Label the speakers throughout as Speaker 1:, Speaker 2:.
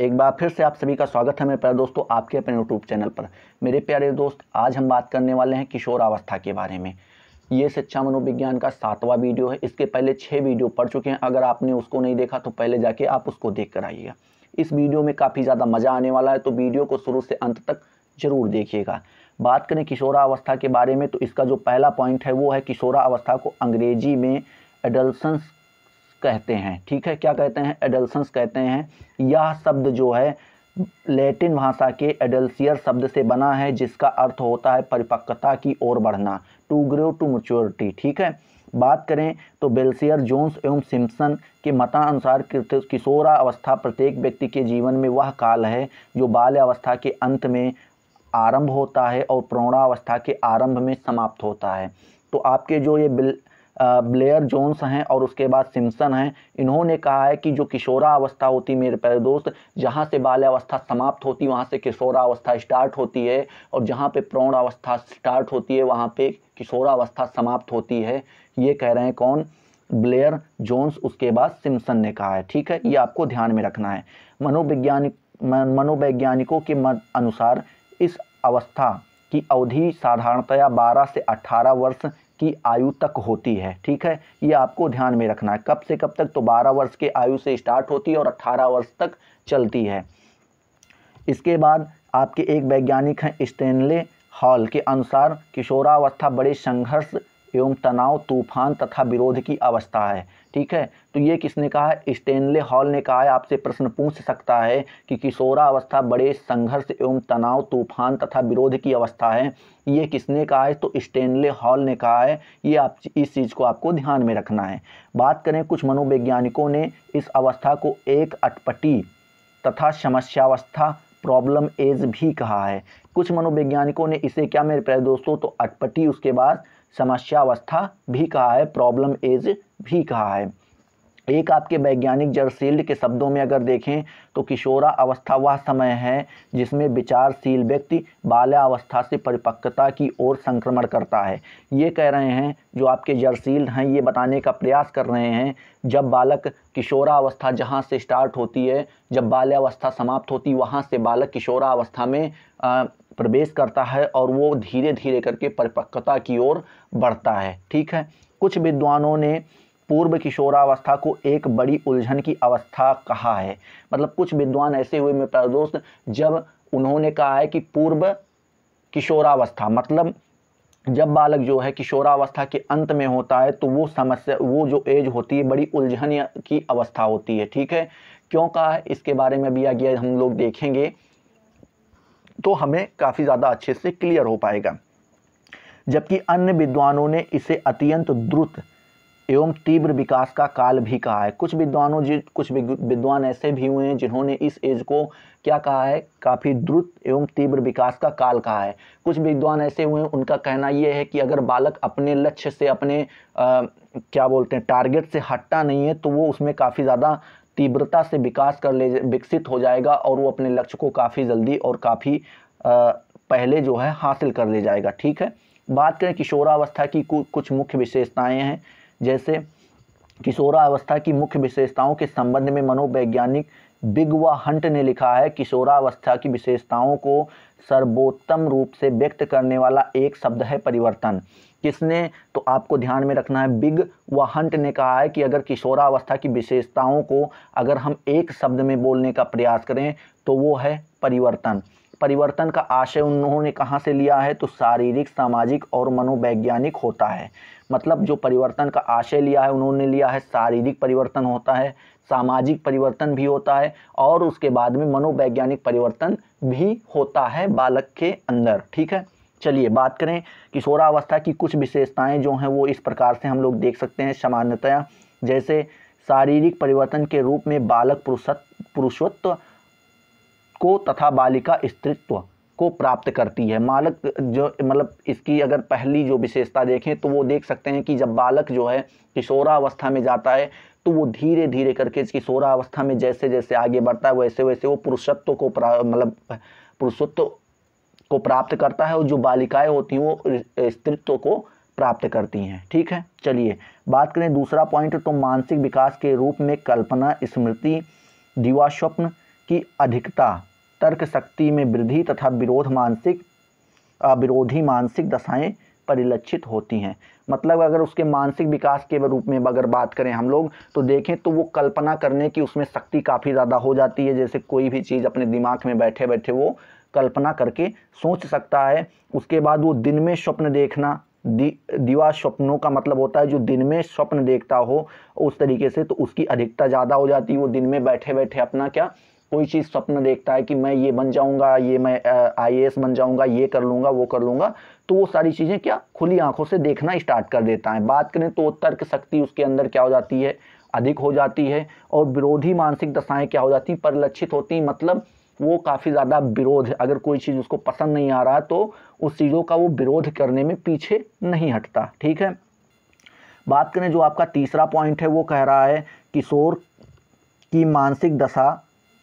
Speaker 1: एक बार फिर से आप सभी का स्वागत है मेरे प्यारे दोस्तों आपके अपने यूट्यूब चैनल पर मेरे प्यारे दोस्त आज हम बात करने वाले हैं किशोर अवस्था के बारे में ये शिक्षा मनोविज्ञान का सातवां वीडियो है इसके पहले छः वीडियो पढ़ चुके हैं अगर आपने उसको नहीं देखा तो पहले जाके आप उसको देख कर आइएगा इस वीडियो में काफ़ी ज़्यादा मज़ा आने वाला है तो वीडियो को शुरू से अंत तक जरूर देखिएगा बात करें किशोरावस्था के बारे में तो इसका जो पहला पॉइंट है वो है किशोरावस्था को अंग्रेजी में एडल्सन्स कहते हैं ठीक है क्या कहते हैं एडल्सन्स कहते हैं यह शब्द जो है लैटिन भाषा के एडल्सियर शब्द से बना है जिसका अर्थ होता है परिपक्वता की ओर बढ़ना टू ग्रो टू मच्योरिटी ठीक है बात करें तो बेल्सियर जोन्स एवं सिम्पसन के मतानुसार किशोरा अवस्था प्रत्येक व्यक्ति के जीवन में वह काल है जो बाल्य अवस्था के अंत में आरंभ होता है और प्रौणावस्था के आरंभ में समाप्त होता है तो आपके जो ये बिल ब्लेयर जोन्स हैं और उसके बाद सिम्सन हैं इन्होंने कहा है कि जो किशोरावस्था होती मेरे प्यारे दोस्त जहाँ से बाल्यावस्था समाप्त होती वहाँ से किशोरावस्था स्टार्ट होती है और जहाँ पे अवस्था स्टार्ट होती है वहाँ पे किशोरावस्था समाप्त होती है ये कह रहे हैं कौन ब्लेयर जोन्स उसके बाद सिम्सन ने कहा है ठीक है ये आपको ध्यान में रखना है मनोवैज्ञानिक मनोवैज्ञानिकों के अनुसार इस अवस्था की अवधि साधारणतया 12 से 18 वर्ष की आयु तक होती है ठीक है ये आपको ध्यान में रखना है कब से कब तक तो 12 वर्ष के आयु से स्टार्ट होती है और 18 वर्ष तक चलती है इसके बाद आपके एक वैज्ञानिक हैं स्टेनले हॉल के अनुसार किशोरावस्था बड़े संघर्ष एवं तनाव तूफान तथा विरोध की अवस्था है ठीक है तो ये किसने कहा है स्टेनले हॉल ने कहा है आपसे प्रश्न पूछ सकता है कि किशोरा अवस्था बड़े संघर्ष एवं तनाव तूफान तथा विरोध की अवस्था है ये किसने कहा है तो स्टेनले हॉल ने कहा है ये आप इस चीज़ को आपको ध्यान में रखना है बात करें कुछ मनोवैज्ञानिकों ने इस अवस्था को एक अटपटी तथा समस्यावस्था प्रॉब्लम एज भी कहा है कुछ मनोवैज्ञानिकों ने इसे क्या मेरे प्यारे दोस्तों तो अटपटी उसके बाद समस्यावस्था भी कहा है प्रॉब्लम इज भी कहा है एक आपके वैज्ञानिक जर्सील्ड के शब्दों में अगर देखें तो किशोरा अवस्था वह समय है जिसमें विचारशील व्यक्ति बाल्यावस्था से परिपक्वता की ओर संक्रमण करता है ये कह रहे हैं जो आपके जर्सील्ड हैं ये बताने का प्रयास कर रहे हैं जब बालक किशोरा अवस्था जहाँ से स्टार्ट होती है जब बाल्यावस्था समाप्त होती वहाँ से बालक किशोरा अवस्था में आ, प्रवेश करता है और वो धीरे धीरे करके परिपक्वता की ओर बढ़ता है ठीक है कुछ विद्वानों ने पूर्व किशोरावस्था को एक बड़ी उलझन की अवस्था कहा है मतलब कुछ विद्वान ऐसे हुए मेरे प्यारे दोस्त जब उन्होंने कहा है कि पूर्व किशोरावस्था मतलब जब बालक जो है किशोरावस्था के अंत में होता है तो वो समस्या वो जो एज होती है बड़ी उलझन की अवस्था होती है ठीक है क्यों कहा है इसके बारे में भी आगे हम लोग देखेंगे तो हमें काफ़ी ज़्यादा अच्छे से क्लियर हो पाएगा जबकि अन्य विद्वानों ने इसे अत्यंत द्रुत एवं तीव्र विकास का काल भी कहा है कुछ विद्वानों जी कुछ विद्वान ऐसे भी हुए हैं जिन्होंने इस एज को क्या कहा है काफ़ी द्रुत एवं तीव्र विकास का काल कहा है कुछ विद्वान ऐसे हुए हैं उनका कहना यह है कि अगर बालक अपने लक्ष्य से अपने आ, क्या बोलते हैं टारगेट से हटता नहीं है तो वो उसमें काफ़ी ज़्यादा तीव्रता से विकास कर ले विकसित हो जाएगा और वो अपने लक्ष्य को काफ़ी जल्दी और काफ़ी पहले जो है हासिल कर ले जाएगा ठीक है बात करें किशोरावस्था की कुछ मुख्य विशेषताएं हैं जैसे किशोरावस्था की मुख्य विशेषताओं के संबंध में मनोवैज्ञानिक बिग व हंट ने लिखा है किशोरावस्था की विशेषताओं को सर्वोत्तम रूप से व्यक्त करने वाला एक शब्द है परिवर्तन किसने तो आपको ध्यान में रखना है बिग व हंट ने कहा है कि अगर किशोरावस्था की विशेषताओं को अगर हम एक शब्द में बोलने का प्रयास करें तो वो है परिवर्तन परिवर्तन का आशय उन्होंने कहाँ से लिया है तो शारीरिक सामाजिक और मनोवैज्ञानिक होता है मतलब जो परिवर्तन का आशय लिया है उन्होंने लिया है शारीरिक परिवर्तन होता है सामाजिक परिवर्तन भी होता है और उसके बाद में मनोवैज्ञानिक परिवर्तन भी होता है बालक के अंदर ठीक है चलिए बात करें किशोरावस्था की कुछ विशेषताएं जो हैं वो इस प्रकार से हम लोग देख सकते हैं सामान्यतया जैसे शारीरिक परिवर्तन के रूप में बालक पुरुषत्व पुरुषोत्व को तथा बालिका स्त्रित्व को प्राप्त करती है मालक जो मतलब इसकी अगर पहली जो विशेषता देखें तो वो देख सकते हैं कि जब बालक जो है किशोरावस्था में जाता है तो वो धीरे धीरे करके किशोरावस्था में जैसे जैसे आगे बढ़ता है वैसे वैसे वो पुरुषत्व को मतलब पुरुषत्व को प्राप्त करता है और जो बालिकाएं होती हैं वो स्त्रित्व को प्राप्त करती हैं ठीक है चलिए बात करें दूसरा पॉइंट तो मानसिक विकास के रूप में कल्पना स्मृति दीवा स्वप्न की अधिकता तर्क शक्ति में वृद्धि तथा विरोध मानसिक विरोधी मानसिक दशाएं परिलक्षित होती हैं मतलब अगर उसके मानसिक विकास के रूप में अगर बात करें हम लोग तो देखें तो वो कल्पना करने की उसमें शक्ति काफ़ी ज़्यादा हो जाती है जैसे कोई भी चीज़ अपने दिमाग में बैठे बैठे वो कल्पना करके सोच सकता है उसके बाद वो दिन में स्वप्न देखना दि, दिवा स्वप्नों का मतलब होता है जो दिन में स्वप्न देखता हो उस तरीके से तो उसकी अधिकता ज़्यादा हो जाती है वो दिन में बैठे बैठे अपना क्या कोई चीज़ स्वप्न देखता है कि मैं ये बन जाऊँगा ये मैं आई बन जाऊँगा ये कर लूँगा वो कर लूँगा तो वो सारी चीज़ें क्या खुली आँखों से देखना स्टार्ट कर देता है बात करें तो तर्क शक्ति उसके अंदर क्या हो जाती है अधिक हो जाती है और विरोधी मानसिक दशाएं क्या हो जाती परिलक्षित होती मतलब वो काफ़ी ज़्यादा विरोध अगर कोई चीज़ उसको पसंद नहीं आ रहा तो उस चीज़ों का वो विरोध करने में पीछे नहीं हटता ठीक है बात करें जो आपका तीसरा पॉइंट है वो कह रहा है किशोर की मानसिक दशा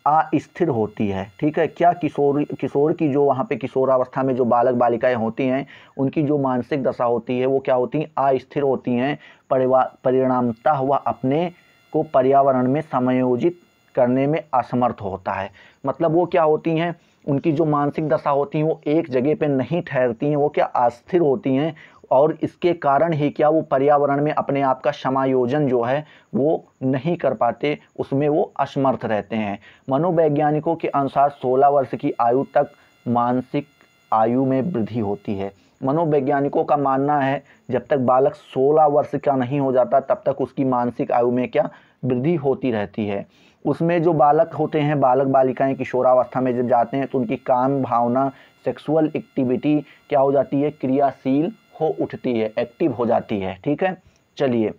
Speaker 1: अस्थिर होती है ठीक है क्या किशोर किशोर की जो वहाँ पे किशोरावस्था में जो बालक बालिकाएं होती हैं उनकी जो मानसिक दशा होती है वो क्या होती हैं अस्थिर होती हैं परिणामता हुआ अपने को पर्यावरण में समायोजित करने में असमर्थ होता है मतलब वो क्या होती हैं उनकी जो मानसिक दशा होती हैं वो एक जगह पे नहीं ठहरती हैं वो क्या अस्थिर होती हैं और इसके कारण ही क्या वो पर्यावरण में अपने आप का समायोजन जो है वो नहीं कर पाते उसमें वो असमर्थ रहते हैं मनोवैज्ञानिकों के अनुसार 16 वर्ष की आयु तक मानसिक आयु में वृद्धि होती है मनोवैज्ञानिकों का मानना है जब तक बालक 16 वर्ष का नहीं हो जाता तब तक उसकी मानसिक आयु में क्या वृद्धि होती रहती है उसमें जो बालक होते हैं बालक बालिकाएं किशोरावस्था में जब जाते हैं तो उनकी काम भावना सेक्सुअल एक्टिविटी क्या हो जाती है क्रियाशील हो उठती है एक्टिव हो जाती है ठीक है चलिए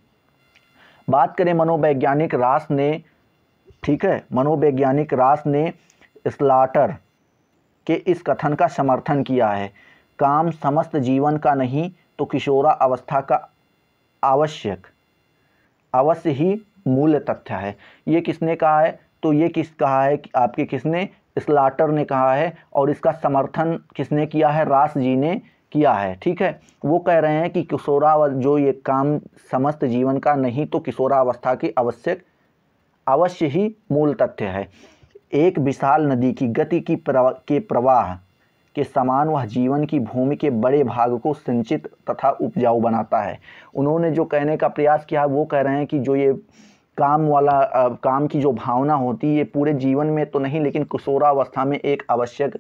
Speaker 1: बात करें मनोवैज्ञानिक रास ने ठीक है मनोवैज्ञानिक रास ने स्लाटर के इस कथन का समर्थन किया है काम समस्त जीवन का नहीं तो किशोरा अवस्था का आवश्यक अवश्य ही मूल तथ्य है ये किसने कहा है तो ये किस कहा है कि आपके किसने स्लाटर ने कहा है और इसका समर्थन किसने किया है रास जी ने किया है ठीक है वो कह रहे हैं कि किशोराव जो ये काम समस्त जीवन का नहीं तो किशोरावस्था की आवश्यक अवश्य ही मूल तथ्य है एक विशाल नदी की गति की प्रवा, के प्रवाह के समान वह जीवन की भूमि के बड़े भाग को सिंचित तथा उपजाऊ बनाता है उन्होंने जो कहने का प्रयास किया वो कह रहे हैं कि जो ये काम वाला आ, काम की जो भावना होती है ये पूरे जीवन में तो नहीं लेकिन किशोरावस्था में एक आवश्यक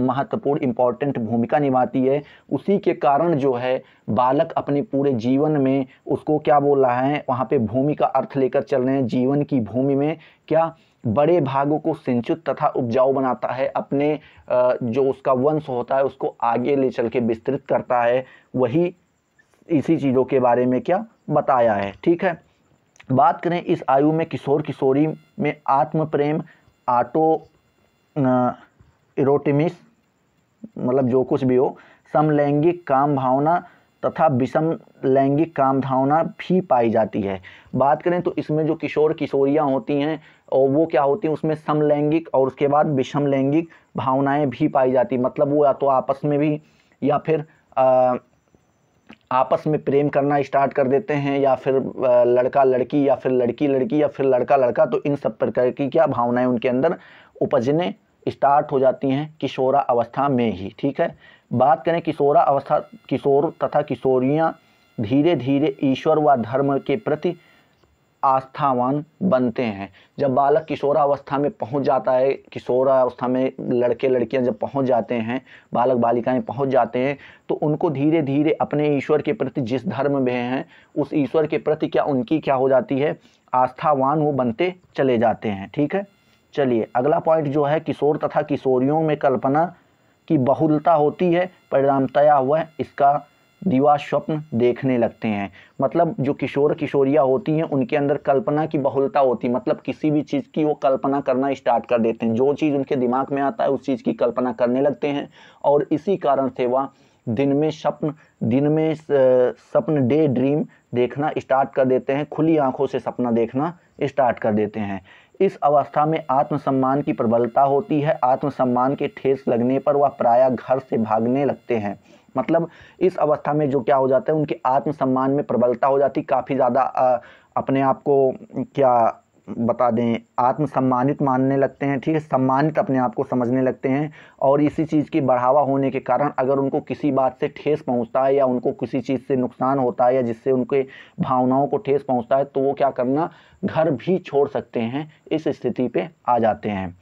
Speaker 1: महत्वपूर्ण इम्पॉर्टेंट भूमिका निभाती है उसी के कारण जो है बालक अपने पूरे जीवन में उसको क्या बोल रहा है वहाँ पे भूमि का अर्थ लेकर चल रहे हैं जीवन की भूमि में क्या बड़े भागों को सिंचित तथा उपजाऊ बनाता है अपने जो उसका वंश होता है उसको आगे ले चल के विस्तृत करता है वही इसी चीज़ों के बारे में क्या बताया है ठीक है बात करें इस आयु में किशोर किशोरी में आत्म प्रेम आटो इरोटिमिस मतलब जो कुछ भी हो समलैंगिक काम भावना तथा विषम लैंगिक काम भावना भी पाई जाती है बात करें तो इसमें जो किशोर किशोरियाँ होती हैं और वो क्या होती हैं उसमें समलैंगिक और उसके बाद विषम लैंगिक भावनाएँ भी पाई जाती मतलब वो या तो आपस में भी या फिर आ, आपस में प्रेम करना स्टार्ट कर देते हैं या फिर लड़का लड़की या फिर लड़की लड़की या फिर लड़का लड़का तो इन सब प्रकार की क्या भावनाएं उनके अंदर उपजने स्टार्ट हो जाती हैं किशोरा अवस्था में ही ठीक है बात करें किशोरा अवस्था किशोर तथा किशोरियाँ धीरे धीरे ईश्वर व धर्म के प्रति आस्थावान बनते हैं जब बालक किशोरावस्था में पहुंच जाता है किशोरावस्था में लड़के लड़कियां जब पहुंच जाते हैं बालक बालिकाएं पहुंच जाते हैं तो उनको धीरे धीरे अपने ईश्वर के प्रति जिस धर्म में हैं उस ईश्वर के प्रति क्या उनकी क्या हो जाती है आस्थावान वो बनते चले जाते हैं ठीक है चलिए अगला पॉइंट जो है किशोर तथा किशोरियों में कल्पना की बहुलता होती है परिणामतया हुआ है इसका दीवा स्वप्न देखने लगते हैं मतलब जो किशोर किशोरियाँ होती हैं उनके अंदर कल्पना की बहुलता होती है मतलब किसी भी चीज़ की वो कल्पना करना स्टार्ट कर देते हैं जो चीज़ उनके दिमाग में आता है उस चीज़ की कल्पना करने लगते हैं और इसी कारण से वह दिन में स्वप्न दिन में सपन डे ड्रीम देखना स्टार्ट कर देते हैं खुली आँखों से सपना देखना स्टार्ट कर देते हैं इस अवस्था में आत्मसम्मान की प्रबलता होती है आत्मसम्मान के ठेस लगने पर वह प्रायः घर से भागने लगते हैं मतलब इस अवस्था में जो क्या हो जाता है उनके आत्मसम्मान में प्रबलता हो जाती काफ़ी ज़्यादा अपने आप को क्या बता दें आत्मसम्मानित मानने लगते हैं ठीक है सम्मानित अपने आप को समझने लगते हैं और इसी चीज़ की बढ़ावा होने के कारण अगर उनको किसी बात से ठेस पहुंचता है या उनको किसी चीज़ से नुकसान होता है या जिससे उनके भावनाओं को ठेस पहुंचता है तो वो क्या करना घर भी छोड़ सकते हैं इस स्थिति पर आ जाते हैं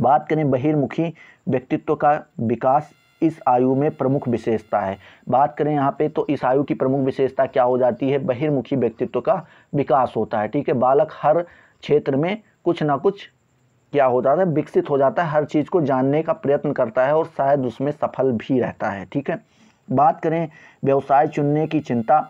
Speaker 1: बात करें बहिर्मुखी व्यक्तित्व का विकास इस आयु में प्रमुख विशेषता है बात करें यहाँ पे तो इस आयु की प्रमुख विशेषता क्या हो जाती है बहिर्मुखी व्यक्तित्व का विकास होता है ठीक है बालक हर क्षेत्र में कुछ ना कुछ क्या हो जाता है विकसित हो जाता है हर चीज़ को जानने का प्रयत्न करता है और शायद उसमें सफल भी रहता है ठीक है बात करें व्यवसाय चुनने की चिंता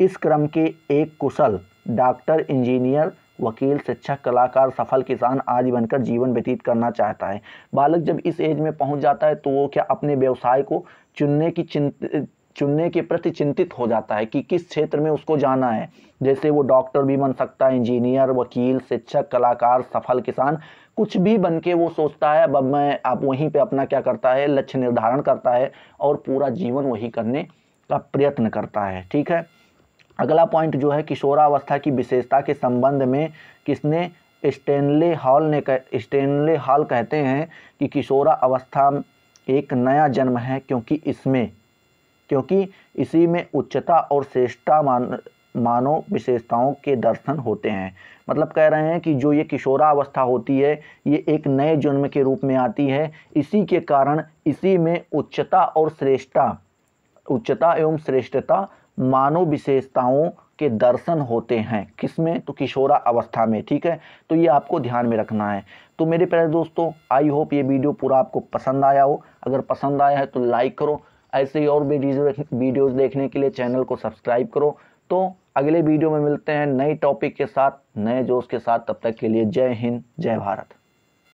Speaker 1: इस क्रम के एक कुशल डॉक्टर इंजीनियर वकील शिक्षक कलाकार सफल किसान आदि बनकर जीवन व्यतीत करना चाहता है बालक जब इस एज में पहुंच जाता है तो वो क्या अपने व्यवसाय को चुनने की चिंत चुनने के प्रति चिंतित हो जाता है कि किस क्षेत्र में उसको जाना है जैसे वो डॉक्टर भी बन सकता है इंजीनियर वकील शिक्षक कलाकार सफल किसान कुछ भी बन के वो सोचता है अब मैं आप वहीं पे अपना क्या करता है लक्ष्य निर्धारण करता है और पूरा जीवन वही करने का प्रयत्न करता है ठीक है अगला पॉइंट जो है किशोरावस्था की विशेषता के संबंध में किसने स्टेनले हॉल ने कह स्टेनले हॉल कहते हैं कि किशोरा अवस्था एक नया जन्म है क्योंकि इसमें क्योंकि इसी में उच्चता और श्रेष्ठता मान मानव विशेषताओं के दर्शन होते हैं मतलब कह रहे हैं कि जो ये किशोरावस्था होती है ये एक नए जन्म के रूप में आती है इसी के कारण इसी में उच्चता और श्रेष्ठता उच्चता एवं श्रेष्ठता मानव विशेषताओं के दर्शन होते हैं किसमें तो किशोरा अवस्था में ठीक है तो ये आपको ध्यान में रखना है तो मेरे प्यारे दोस्तों आई होप ये वीडियो पूरा आपको पसंद आया हो अगर पसंद आया है तो लाइक करो ऐसे ही और भी वीडियोज़ देखने के लिए चैनल को सब्सक्राइब करो तो अगले वीडियो में मिलते हैं नए टॉपिक के साथ नए जोश के साथ तब तक के लिए जय हिंद जय भारत